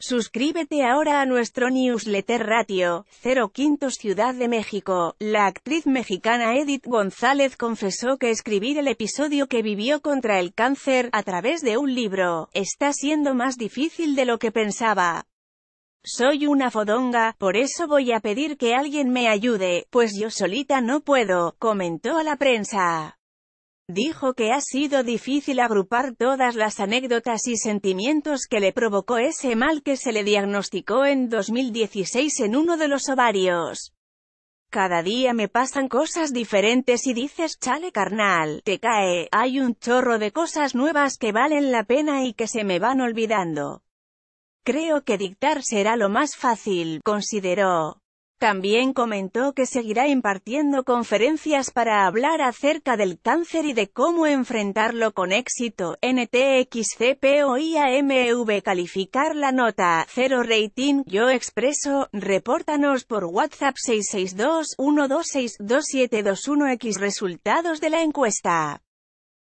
Suscríbete ahora a nuestro newsletter Ratio, Quintos Ciudad de México. La actriz mexicana Edith González confesó que escribir el episodio que vivió contra el cáncer, a través de un libro, está siendo más difícil de lo que pensaba. Soy una fodonga, por eso voy a pedir que alguien me ayude, pues yo solita no puedo, comentó a la prensa. Dijo que ha sido difícil agrupar todas las anécdotas y sentimientos que le provocó ese mal que se le diagnosticó en 2016 en uno de los ovarios. Cada día me pasan cosas diferentes y dices, chale carnal, te cae, hay un chorro de cosas nuevas que valen la pena y que se me van olvidando. Creo que dictar será lo más fácil, consideró. También comentó que seguirá impartiendo conferencias para hablar acerca del cáncer y de cómo enfrentarlo con éxito. NTXCPOIAMV Calificar la nota cero rating Yo Expreso, repórtanos por WhatsApp 662 126 2721 X Resultados de la encuesta